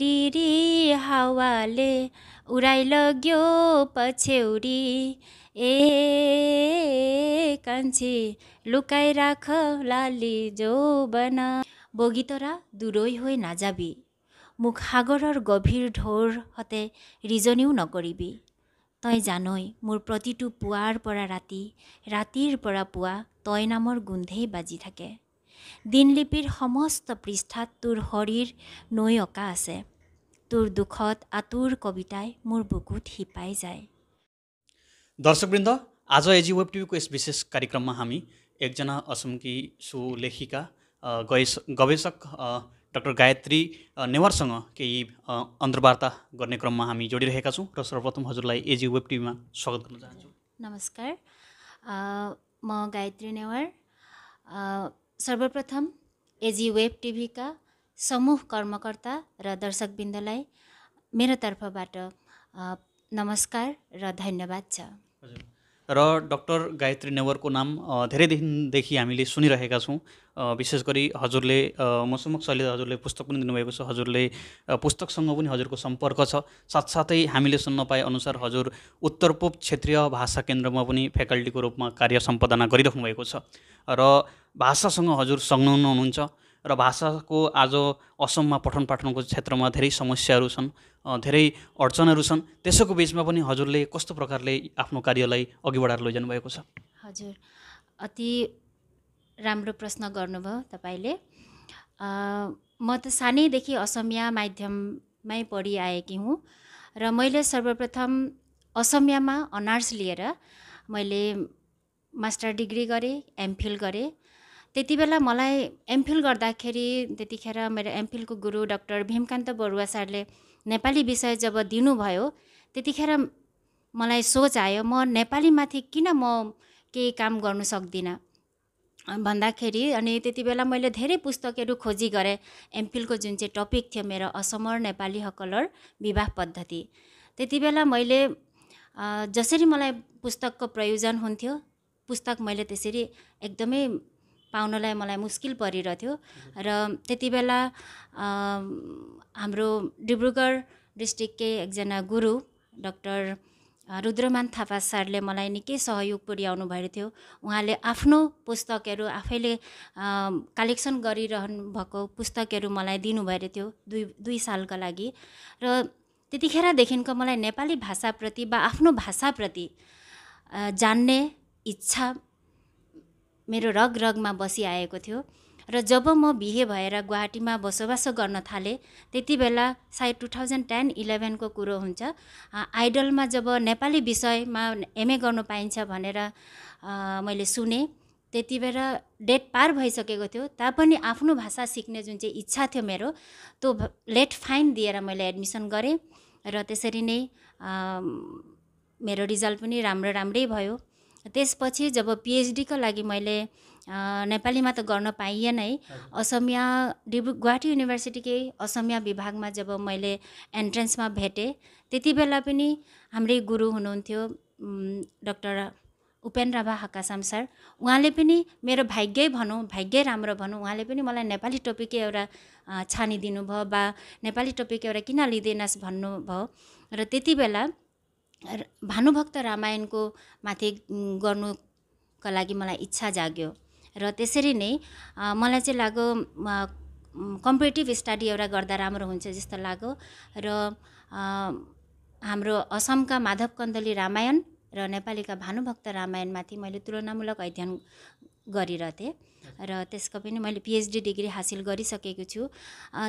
রিরি হাওয়ালে উড়াই লগিও পছেউরি এ কাঞ্চি লুকাই রাখ লালি যৌবনা বগীতরা দূরই হয়ে না যাবি মুখ সাগরের গভীর ঢোর হতে রিজনীও নকরিবি তই জানই মোৰ প্ৰতিটো পুৱাৰ পৰা ৰাতি ৰাতিৰ পৰা পুৱা তই নামৰ গোন্ধেই বাজি থাকে দিনলিপিৰ সমস্ত পৃষ্ঠাত তোৰ হৰিৰ নৈ অঁকা আছে তোৰ দুখত আতুৰ কবিতাই মোৰ বুকুত শিপাই যায় দৰ্শকবৃন্দ आज एजी वेब टिभीको यस विशेष कार्यक्रममा हामी एकजना असमकी सुलेखिका गवेष गवेषक डक्टर गायत्री नेवारसँग केही अन्तर्वार्ता गर्ने क्रममा हामी जोडिरहेका छौँ र सर्वप्रथम हजुरलाई एजी वेब टिभीमा स्वागत गर्न चाहन्छु नमस्कार म गायत्री नेवार सर्वप्रथम एजी वेब टिभीका समूह कर्मकर्ता र दर्शकवृन्दलाई मेरो तर्फबाट नमस्कार र धन्यवाद छ र डक्टर गायत्री नेवरको नाम धेरै दिनदेखि हामीले सुनिरहेका छौँ विशेष गरी हजुरले म समक्ष हजुरले पुस्तक पनि दिनुभएको छ हजुरले पुस्तकसँग पनि हजुरको सम्पर्क छ साथसाथै हामीले सुन्न पाए अनुसार हजुर उत्तर पूर्व क्षेत्रीय भाषा केन्द्रमा पनि फ्याकल्टीको रूपमा कार्य सम्पादना गरिराख्नु भएको छ र भाषासँग हजुर संलग्न हुनुहुन्छ र भाषाको आज असममा पठन पाठनको क्षेत्रमा धेरै समस्याहरू छन् धेरै अडचनहरू छन् त्यसको बिचमा पनि हजुरले कस्तो प्रकारले आफ्नो कार्यलाई अघि बढाएर लैजानु भएको छ हजुर अति राम्रो प्रश्न गर्नुभयो तपाईँले म त सानैदेखि असमिया माध्यममै पढिआएकी हुँ र मैले सर्वप्रथम असमियामा अनार्स लिएर मैले मास्टर डिग्री गरेँ एमफिल गरेँ त्यति बेला मलाई एमफिल गर्दाखेरि त्यतिखेर मेरो एमफिलको गुरु डाक्टर भीमकान्त बरुवा सरले नेपाली विषय जब दिनुभयो त्यतिखेर मलाई सोच आयो म नेपालीमाथि किन म केही काम गर्नु सक्दिनँ भन्दाखेरि अनि त्यति बेला मैले धेरै पुस्तकहरू खोजी गरेँ एमफिलको जुन चाहिँ टपिक थियो मेरो असमर नेपाली हकलर विवाह पद्धति त्यति बेला मैले जसरी मलाई पुस्तकको प्रयोजन हुन्थ्यो पुस्तक मैले त्यसरी एकदमै पाउनलाई मलाई मुस्किल परिरहेथ्यो र त्यति बेला हाम्रो डिब्रुगढ डिस्ट्रिक्टकै एकजना गुरु डक्टर रुद्रमान थापा सरले मलाई निकै सहयोग पुर्याउनु भएको थियो उहाँले आफ्नो पुस्तकहरू आफैले कलेक्सन गरिरहनु भएको पुस्तकहरू मलाई दिनुभएको थियो दुई दुई सालका लागि र त्यतिखेरदेखिको मलाई नेपाली भाषाप्रति वा आफ्नो भाषाप्रति जान्ने इच्छा मेरो रग रगमा बसिआएको थियो र जब म बिहे भएर गुवाहाटीमा बसोबासो गर्न थालेँ त्यति बेला सायद टु थाउजन्ड टेन इलेभेनको कुरो हुन्छ आइडलमा जब नेपाली विषयमा एमए गर्नु पाइन्छ भनेर मैले सुने त्यति बेला डेट पार भइसकेको थियो तापनि आफ्नो भाषा सिक्ने जुन चाहिँ इच्छा थियो मेरो त्यो लेट फाइन दिएर मैले एडमिसन गरेँ र त्यसरी नै मेरो रिजल्ट पनि राम्रो राम्रै भयो त्यसपछि जब पिएचडीको लागि मैले नेपालीमा त गर्न पाइएन है असमिया डिब्रु गुवाहाटी युनिभर्सिटीकै असमिया विभागमा जब मैले एन्ट्रेन्समा भेटेँ त्यति बेला पनि हाम्रै गुरु हुनुहुन्थ्यो डक्टर उपेन्द्र भा हकासाम सर उहाँले पनि मेरो भाग्यै भनौँ भाग्यै राम्रो भनौँ उहाँले पनि मलाई नेपाली टपिकै एउटा छानिदिनु भयो वा नेपाली टपिक एउटा किन लिँदैनस् भन्नुभयो र त्यति बेला भानुभक्त रामायणको माथि गर्नुको लागि मलाई इच्छा जाग्यो र त्यसरी नै मलाई चाहिँ लाग्यो कम्पिटेटिभ स्टडी एउटा गर्दा राम्रो हुन्छ जस्तो लाग्यो र हाम्रो असमका माधव कन्दली रामायण र नेपालीका भानुभक्त रामायणमाथि मैले तुलनामूलक अध्ययन गरिरहेँ र त्यसको पनि मैले पिएचडी डिग्री हासिल गरिसकेको छु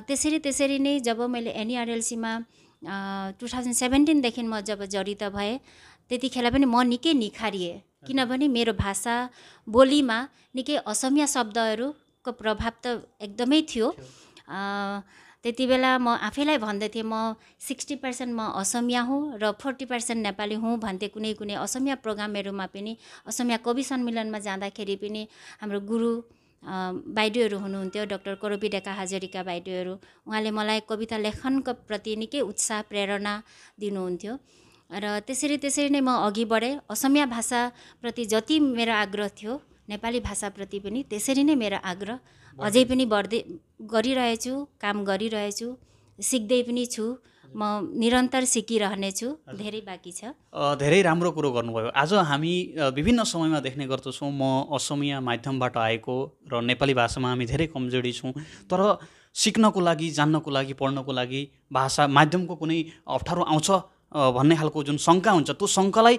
त्यसरी त्यसरी नै जब मैले एनइआरएलसीमा टु थाउजन्ड सेभेन्टिनदेखि म जब जडित भएँ त्यतिखेर पनि म निकै निखारिएँ किनभने मेरो भाषा बोलीमा निकै असमिया शब्दहरूको प्रभाव त एकदमै थियो त्यति बेला म आफैलाई भन्दै थिएँ म सिक्सटी पर्सेन्ट म असमिया हुँ र फोर्टी पर्सेन्ट नेपाली हुँ भन्थे कुनै कुनै असमिया प्रोग्रामहरूमा पनि असमिया कवि सम्मेलनमा जाँदाखेरि पनि हाम्रो गुरु बाइदेऊहरू हुनुहुन्थ्यो डक्टर करोपी डेका हाजरिका बाइदेऊहरू उहाँले मलाई कविता लेखनको प्रति निकै उत्साह प्रेरणा दिनुहुन्थ्यो र त्यसरी त्यसरी नै म अघि बढेँ असमिया भाषाप्रति जति मेरो आग्रह थियो नेपाली भाषाप्रति पनि त्यसरी नै मेरो आग्रह अझै पनि बढ्दै गरिरहेछु काम गरिरहेछु सिक्दै पनि छु म निरन्तर सिकिरहनेछु धेरै बाँकी छ धेरै राम्रो कुरो गर्नुभयो आज हामी विभिन्न समयमा देख्ने गर्दछौँ म असमिया माध्यमबाट आएको र नेपाली भाषामा हामी धेरै कमजोरी छौँ तर सिक्नको लागि जान्नको लागि पढ्नको लागि भाषा माध्यमको कुनै अप्ठ्यारो आउँछ भन्ने खालको जुन शङ्का हुन्छ त्यो शङ्कालाई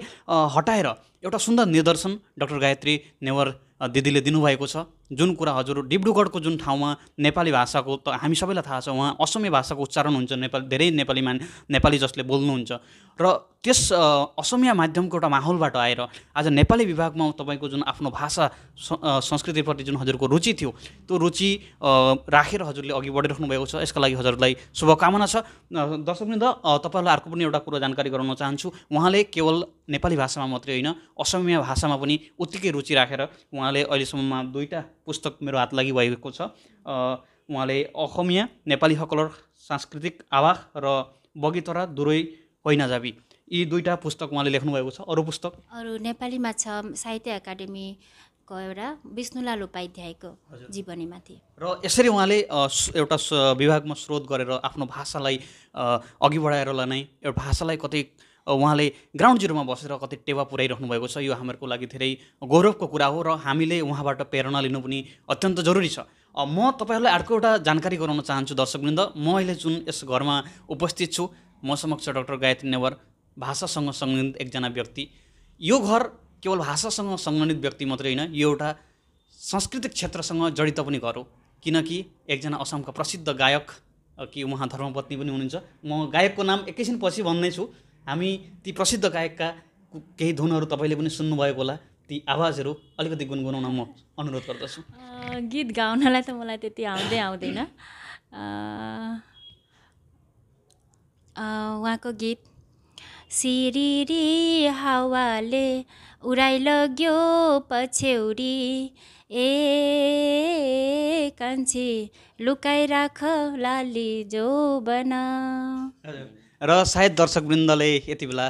हटाएर एउटा सुन्दर निर्देशन डक्टर गायत्री नेवर दिदीले दिनुभएको छ जुन कुरा हजुर डिब्रुगढको जुन ठाउँमा नेपाली भाषाको त हामी सबैलाई थाहा छ उहाँ असमीय भाषाको उच्चारण हुन्छ नेपाल धेरै नेपाली मान नेपाली जसले बोल्नुहुन्छ र त्यस असमिया माध्यमको एउटा माहौलबाट आएर आज नेपाली विभागमा तपाईँको जुन आफ्नो भाषा संस्कृतिप्रति जुन हजुरको रुचि थियो त्यो रुचि राखेर हजुरले अघि बढिराख्नु भएको छ यसका लागि हजुरलाई शुभकामना छ दर्शक मिन्द तपाईँहरूलाई अर्को पनि एउटा कुरो जानकारी गराउन चाहन्छु उहाँले केवल नेपाली भाषामा मात्रै होइन असमीय भाषामा पनि उत्तिकै रुचि राखेर उहाँले अहिलेसम्ममा दुईवटा पुस्तक मेरो हात लागि भएको छ उहाँले अखमिया नेपाली हकलर सांस्कृतिक आवाह र बगितरा दुरै होइन जाबी यी दुईवटा पुस्तक उहाँले लेख्नुभएको छ अरू पुस्तक अरू नेपालीमा छ साहित्य एकाडेमीको एउटा विष्णुलाल उपाध्यायको जीवनीमाथि र यसरी उहाँले एउटा विभागमा स्रोत गरेर आफ्नो भाषालाई अघि बढाएर नै एउटा भाषालाई कतै उहाँले ग्राउन्ड जिरोमा बसेर कति टेवा पुऱ्याइरहनु भएको छ यो हाम्रो लागि धेरै गौरवको कुरा हो र हामीले उहाँबाट प्रेरणा लिनु पनि अत्यन्त जरुरी छ म तपाईँहरूलाई अर्को एउटा जानकारी गराउन चाहन्छु दर्शकवृन्द म अहिले जुन यस घरमा उपस्थित छु म समक्ष डक्टर गायत्री नेवर भाषासँग सम्बन्धित एकजना व्यक्ति यो घर केवल भाषासँग सम्बन्धित व्यक्ति मात्रै होइन यो एउटा सांस्कृतिक क्षेत्रसँग जडित पनि घर हो किनकि एकजना असमका प्रसिद्ध गायक कि उहाँ धर्मपत्नी पनि हुनुहुन्छ म गायकको नाम एकैछिन एकैछिनपछि भन्दैछु हामी ती प्रसिद्ध गायकका केही धुनहरू तपाईँले पनि सुन्नुभएको होला ती आवाजहरू अलिकति गुनगुनाउन म अनुरोध गर्दछु गीत गाउनलाई त मलाई त्यति आउँदै आउँदैन उहाँको गीत सिरिरी हावाले लग्यो पछ्यौरी ए कान्छी राख लाली जो बना र सायद दर्शकवृन्दले यति बेला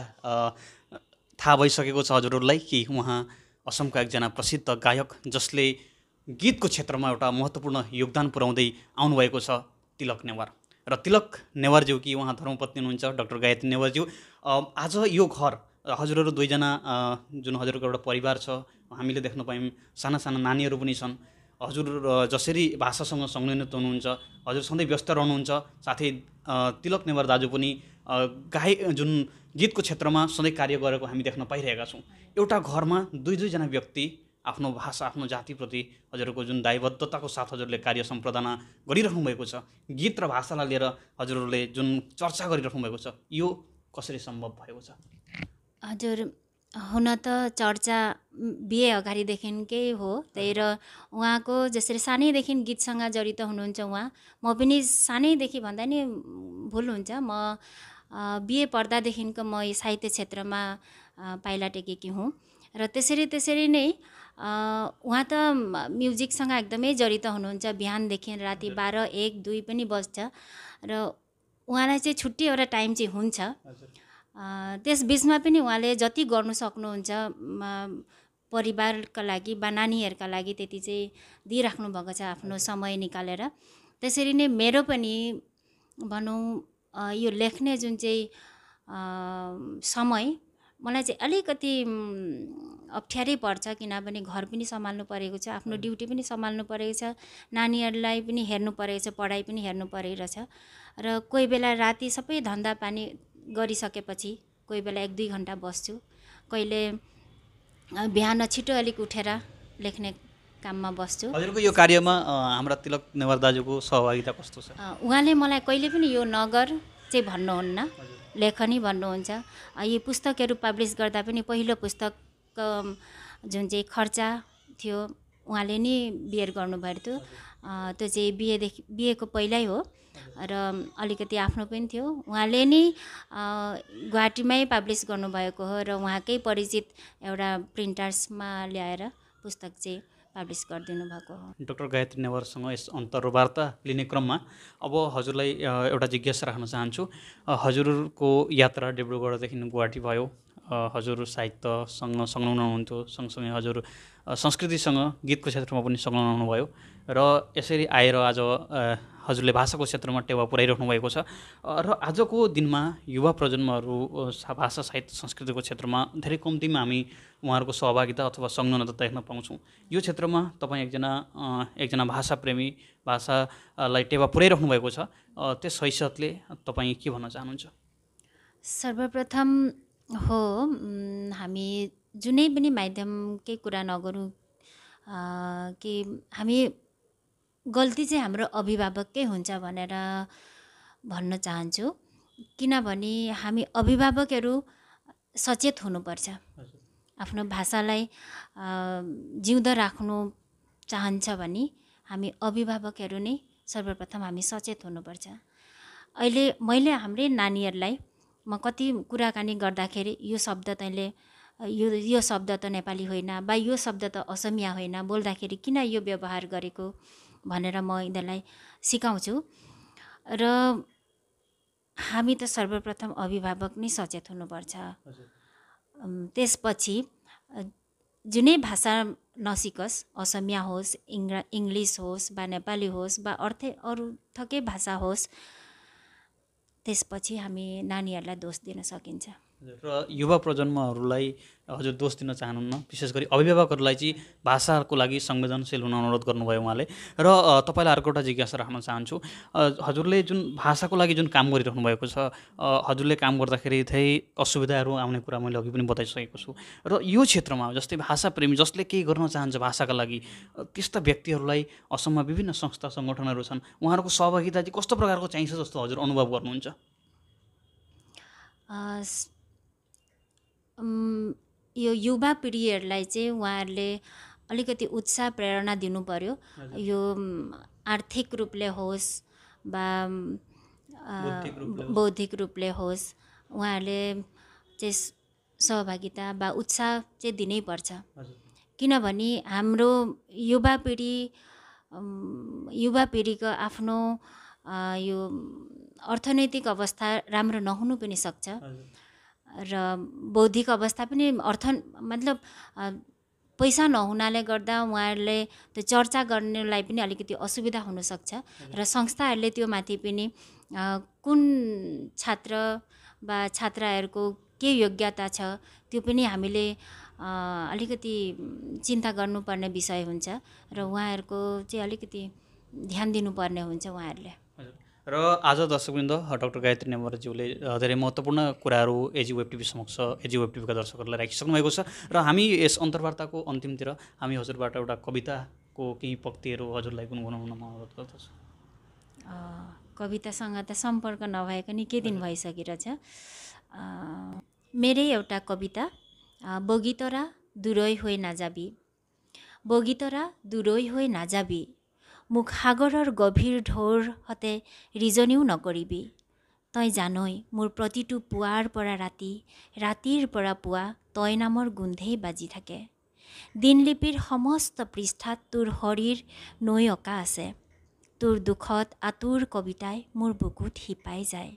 थाहा भइसकेको छ हजुरहरूलाई कि उहाँ असमका एकजना प्रसिद्ध गायक जसले गीतको क्षेत्रमा एउटा महत्त्वपूर्ण योगदान पुर्याउँदै आउनुभएको छ तिलक नेवार र तिलक नेवारज्यू कि उहाँ धर्मपत्नी हुनुहुन्छ डक्टर गायत्री नेवारज्यू आज यो घर हजुरहरू दुईजना जुन हजुरको एउटा परिवार छ हामीले देख्न पायौँ साना साना नानीहरू पनि छन् हजुर जसरी भाषासँग संलग्नित हुनुहुन्छ हजुर सधैँ व्यस्त रहनुहुन्छ साथै तिलक नेवार दाजु पनि गाई जुन गीतको क्षेत्रमा सधैँ कार्य गरेको हामी देख्न पाइरहेका छौँ एउटा घरमा दुई दुईजना व्यक्ति आफ्नो भाषा आफ्नो जातिप्रति हजुरहरूको जुन दायबद्धताको साथ हजुरले कार्य सम्पादना गरिरहनु भएको छ गीत र भाषालाई लिएर हजुरहरूले जुन चर्चा गरिरहनु भएको छ यो कसरी सम्भव भएको छ हजुर हुन त चर्चा बिहे अगाडिदेखिकै हो त्यही र उहाँको जसरी सानैदेखि गीतसँग जडित हुनुहुन्छ उहाँ म पनि सानैदेखि भन्दा नि भुल हुन्छ म बिए पढ्दादेखिको म साहित्य क्षेत्रमा पाइला टेकेकी हुँ र त्यसरी त्यसरी नै उहाँ त म्युजिकसँग एकदमै जडित हुनुहुन्छ बिहानदेखि राति बाह्र एक दुई पनि बज्छ र उहाँलाई चाहिँ छुट्टी एउटा टाइम चाहिँ हुन्छ त्यस बिचमा पनि उहाँले जति गर्नु सक्नुहुन्छ परिवारका लागि वा नानीहरूका लागि त्यति चाहिँ दिइराख्नु भएको छ आफ्नो समय निकालेर त्यसरी नै मेरो पनि भनौँ यो लेख्ने जुन चाहिँ समय मलाई चाहिँ अलिकति अप्ठ्यारै पर्छ किनभने घर पनि सम्हाल्नु परेको छ आफ्नो ड्युटी पनि सम्हाल्नु परेको छ नानीहरूलाई पनि हेर्नु परेको छ पढाइ पनि हेर्नु परेको छ र कोही बेला राति सबै धन्दा पानी गरिसकेपछि कोही बेला एक दुई घन्टा बस्छु कहिले बिहान छिटो अलिक उठेर लेख्ने काममा बस्छु हजुरको यो कार्यमा हाम्रो तिलक नेवार दाजुको सहभागिता कस्तो छ उहाँले मलाई कहिले पनि यो नगर चाहिँ भन्नुहुन्न लेखनी भन्नुहुन्छ यी पुस्तकहरू पब्लिस गर्दा पनि पहिलो पुस्तक जुन चाहिँ खर्च थियो उहाँले नै बिएर गर्नुभएको थियो त्यो चाहिँ बिहेदेखि बिहेको पहिल्यै हो र अलिकति आफ्नो पनि थियो उहाँले नै गुवाहाटीमै पब्लिस गर्नुभएको हो र उहाँकै परिचित एउटा प्रिन्टर्समा ल्याएर पुस्तक चाहिँ पब्लिस गरिदिनु भएको हो डक्टर गायत्री नेवारसँग यस अन्तर्वार्ता लिने क्रममा अब हजुरलाई एउटा जिज्ञासा राख्न चाहन्छु हजुरको यात्रा डिब्रुगढदेखि गुवाहाटी भयो हजुर साहित्यसँग संलग्न हुनुहुन्थ्यो सँगसँगै हजुर संस्कृतिसँग गीतको क्षेत्रमा पनि संलग्न हुनुभयो र यसरी आएर आज हजुरले भाषाको क्षेत्रमा टेवा पुऱ्याइराख्नु भएको छ र आजको दिनमा युवा प्रजन्महरू भाषा साहित्य संस्कृतिको क्षेत्रमा धेरै कम्तीमा हामी उहाँहरूको सहभागिता अथवा संलग्नता देख्न पाउँछौँ यो क्षेत्रमा तपाईँ एकजना एकजना भाषाप्रेमी भाषालाई टेवा पुऱ्याइराख्नु भएको छ त्यस हैसियतले तपाईँ के भन्न चाहनुहुन्छ सर्वप्रथम हो हामी जुनै पनि माध्यमकै कुरा नगरौँ कि हामी गल्ती चाहिँ हाम्रो अभिभावककै हुन्छ भनेर भन्न चाहन्छु किनभने हामी अभिभावकहरू सचेत हुनुपर्छ आफ्नो भाषालाई जिउँदो राख्नु चाहन्छ भने हामी अभिभावकहरू नै सर्वप्रथम हामी सचेत हुनुपर्छ अहिले मैले हाम्रै नानीहरूलाई म कति कुराकानी गर्दाखेरि यो शब्द तैँले यो यो शब्द त नेपाली होइन वा यो शब्द त असमिया होइन बोल्दाखेरि किन यो व्यवहार गरेको भनेर म यिनीहरूलाई सिकाउँछु र हामी त सर्वप्रथम अभिभावक नै सचेत हुनुपर्छ त्यसपछि जुनै भाषा नसिकोस् असमिया होस् इङ्ग्रा इङ्ग्लिस होस् वा नेपाली होस् वा अर्थै अरू थकै भाषा होस् त्यसपछि हामी नानीहरूलाई दोष दिन सकिन्छ र युवा प्रजन्महरूलाई हजुर दोष दिन चाहनुहुन्न विशेष गरी अभिभावकहरूलाई चाहिँ भाषाको लागि संवेदनशील हुन अनुरोध गर्नुभयो उहाँले र तपाईँलाई अर्को एउटा जिज्ञासा राख्न चाहन्छु हजुरले जुन भाषाको लागि जुन काम गरिरहनु भएको छ हजुरले काम गर्दाखेरि धेरै असुविधाहरू आउने कुरा मैले अघि पनि बताइसकेको छु र यो क्षेत्रमा जस्तै भाषा प्रेमी जसले केही गर्न चाहन्छ भाषाका लागि त्यस्ता व्यक्तिहरूलाई असममा विभिन्न संस्था सङ्गठनहरू छन् उहाँहरूको सहभागिता चाहिँ कस्तो प्रकारको चाहिन्छ जस्तो हजुर अनुभव गर्नुहुन्छ यो युवा पिँढीहरूलाई चाहिँ उहाँहरूले अलिकति उत्साह प्रेरणा दिनु पर्यो यो आर्थिक रूपले होस् वा बौद्धिक रूपले होस् उहाँहरूले चाहिँ सहभागिता वा उत्साह चाहिँ दिनैपर्छ किनभने हाम्रो युवा पिँढी युवा पिँढीको आफ्नो यो अर्थनैतिक अवस्था राम्रो नहुनु पनि सक्छ र बौद्धिक अवस्था पनि अर्थ मतलब पैसा नहुनाले गर्दा उहाँहरूले त्यो चर्चा गर्नेलाई पनि अलिकति असुविधा हुनसक्छ र संस्थाहरूले त्यो माथि पनि कुन छात्र वा छात्राहरूको के योग्यता छ त्यो पनि हामीले अलिकति चिन्ता गर्नुपर्ने विषय हुन्छ र उहाँहरूको चाहिँ अलिकति ध्यान दिनुपर्ने हुन्छ उहाँहरूले र आज दर्शकवृन्द डक्टर गायत्री नेमरज्यूले धेरै महत्त्वपूर्ण कुराहरू एजी वेब टिभी समक्ष एजी वेब टिभीका दर्शकहरूलाई राखिसक्नु भएको छ र हामी यस अन्तर्वार्ताको अन्तिमतिर हामी हजुरबाट एउटा कविताको केही पक्तिहरू हजुरलाई गुनगुनाउन म गर्दछु कवितासँग त सम्पर्क नभएको नि के दिन भइसकेर छ मेरै एउटा कविता बोगितरा दुरै होइ नाजाबी बोगितरा दुरै होइ नाजाबी মোক সাগৰৰ গভীৰ ঢৌৰহঁতে ৰিজনীও নকৰিবি তই জানই মোৰ প্ৰতিটো পুৱাৰ পৰা ৰাতি ৰাতিৰ পৰা পুৱা তই নামৰ গোন্ধেই বাজি থাকে দিনলিপিৰ সমস্ত পৃষ্ঠাত তোৰ শৰীৰ নৈ অঁকা আছে তোৰ দুখত আঁতুৰ কবিতাই মোৰ বুকুত শিপাই যায়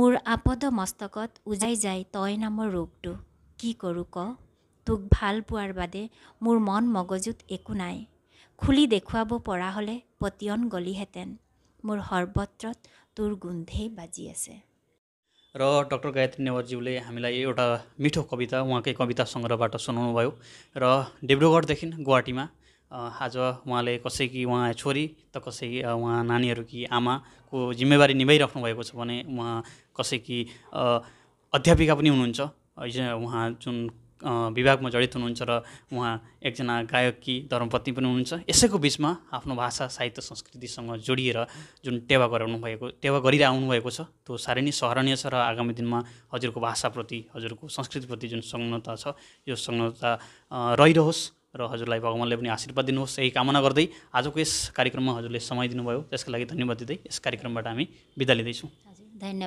মোৰ আপদ মস্তকত উজাই যায় তই নামৰ ৰূপটো কি কৰোঁ ক তোক ভাল পোৱাৰ বাদে মোৰ মন মগজুত একো নাই খুলি দেখুৱাব পৰা হ'লে পতিয়ন গ'লিহেঁতেন মোৰ সৰ্বত্ৰত তোৰ গোন্ধেই বাজি আছে र डक्टर गायत्री नेवारज्यूले हामीलाई एउटा मिठो कविता उहाँकै कविता सङ्ग्रहबाट सुनाउनु भयो र डिब्रुगढदेखि गुवाहाटीमा आज उहाँले कसै कि उहाँ छोरी त कसै उहाँ नानीहरू कि आमाको जिम्मेवारी निभाइराख्नु भएको छ भने उहाँ कसै कि अध्यापिका पनि हुनुहुन्छ उहाँ जुन विभागमा जडित हुनुहुन्छ र उहाँ एकजना गायकी धर्मपत्नी पनि हुनुहुन्छ यसैको बिचमा आफ्नो भाषा साहित्य संस्कृतिसँग जोडिएर जुन टेवा गराउनु भएको टेवा गरिरहनु आउनुभएको छ त्यो साह्रै नै सराहनीय छ र आगामी दिनमा हजुरको भाषाप्रति हजुरको संस्कृतिप्रति जुन संलग्नता छ यो संलग्नता रहिरहोस् र हजुरलाई भगवान्ले पनि आशीर्वाद दिनुहोस् यही कामना गर्दै आजको यस कार्यक्रममा हजुरले समय दिनुभयो त्यसको लागि धन्यवाद दिँदै यस कार्यक्रमबाट हामी बिदा लिँदैछौँ धन्यवाद